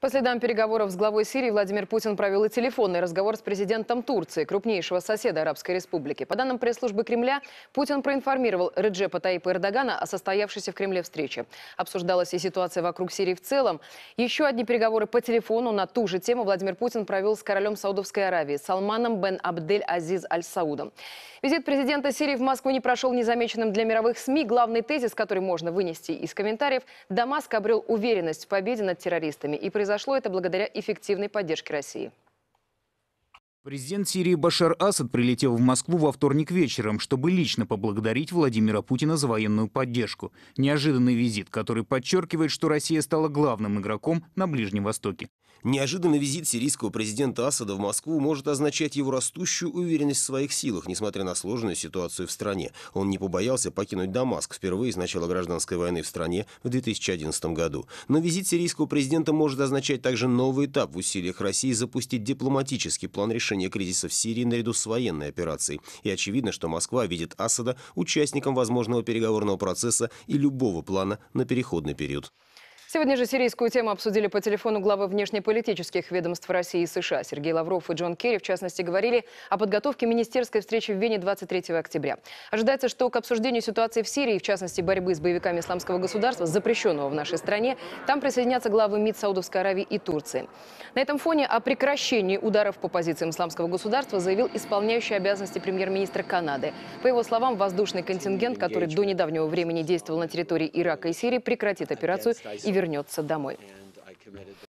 По следам переговоров с главой Сирии Владимир Путин провел и телефонный разговор с президентом Турции, крупнейшего соседа Арабской Республики. По данным пресс-службы Кремля, Путин проинформировал Реджепа Таипа Эрдогана о состоявшейся в Кремле встрече. Обсуждалась и ситуация вокруг Сирии в целом. Еще одни переговоры по телефону на ту же тему Владимир Путин провел с королем Саудовской Аравии Салманом бен Абдель Азиз Аль Саудом. Визит президента Сирии в Москву не прошел незамеченным для мировых СМИ. Главный тезис, который можно вынести из комментариев, Дамаск обрел уверенность в победе над террористами и произошло это благодаря эффективной поддержке России. Президент Сирии Башар Асад прилетел в Москву во вторник вечером, чтобы лично поблагодарить Владимира Путина за военную поддержку. Неожиданный визит, который подчеркивает, что Россия стала главным игроком на Ближнем Востоке. Неожиданный визит сирийского президента Асада в Москву может означать его растущую уверенность в своих силах, несмотря на сложную ситуацию в стране. Он не побоялся покинуть Дамаск впервые с начала гражданской войны в стране в 2011 году. Но визит сирийского президента может означать также новый этап в усилиях России запустить дипломатический план решения решение кризиса в Сирии наряду с военной операцией, и очевидно, что Москва видит Асада участником возможного переговорного процесса и любого плана на переходный период. Сегодня же сирийскую тему обсудили по телефону главы внешнеполитических ведомств России и США. Сергей Лавров и Джон Керри, в частности, говорили о подготовке министерской встречи в Вене 23 октября. Ожидается, что к обсуждению ситуации в Сирии, в частности, борьбы с боевиками исламского государства, запрещенного в нашей стране, там присоединятся главы МИД Саудовской Аравии и Турции. На этом фоне о прекращении ударов по позициям исламского государства заявил исполняющий обязанности премьер-министра Канады. По его словам, воздушный контингент, который до недавнего времени действовал на территории Ирака и Сирии, прекратит операцию и вернется домой.